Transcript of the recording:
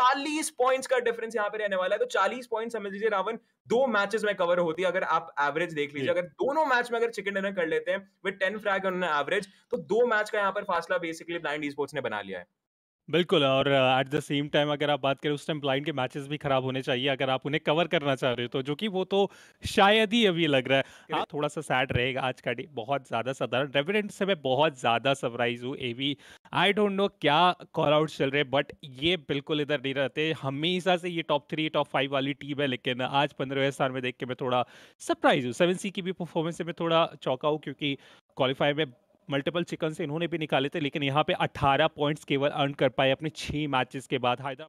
चालीस पॉइंट्स का डिफरेंस यहाँ पे रहने वाला है तो चालीस पॉइंट समझ लीजिए रावण दो मैचेस में कवर होती है अगर आप एवरेज देख लीजिए अगर दोनों मैच में अगर चिकन डिनर कर लेते हैं विद टेन फ्रैग उन्होंने एवरेज तो दो मैच का यहाँ पर फासला बेसिकली ब्लाइंड स्पोर्ट्स ने बना लिया है बिल्कुल और एट द सेम टाइम अगर आप बात करें उस टाइम ब्लाइंड के मैचेस भी खराब होने चाहिए अगर आप उन्हें कवर करना चाह रहे हो तो जो कि वो तो शायद ही अभी लग रहा है आप हाँ। हाँ, थोड़ा सा सैड रहेगा आज का डे बहुत ज़्यादा साधारण रेविडेंट से मैं बहुत ज़्यादा सरप्राइज हूँ एवी आई डोंट नो क्या कॉल आउट चल रहे बट ये बिल्कुल इधर नहीं रहते हमेशा से ये टॉप थ्री टॉप फाइव वाली टीम है लेकिन आज पंद्रहवें स्थान में देख के मैं थोड़ा सरप्राइज हूँ सेवन सी की भी परफॉर्मेंस से मैं थोड़ा चौंका हूँ क्योंकि क्वालिफाई में मल्टीपल चिकन से इन्होंने भी निकाले थे लेकिन यहाँ पे 18 पॉइंट्स केवल अर्न कर पाए अपने छः मैचेस के बाद हैदराबाद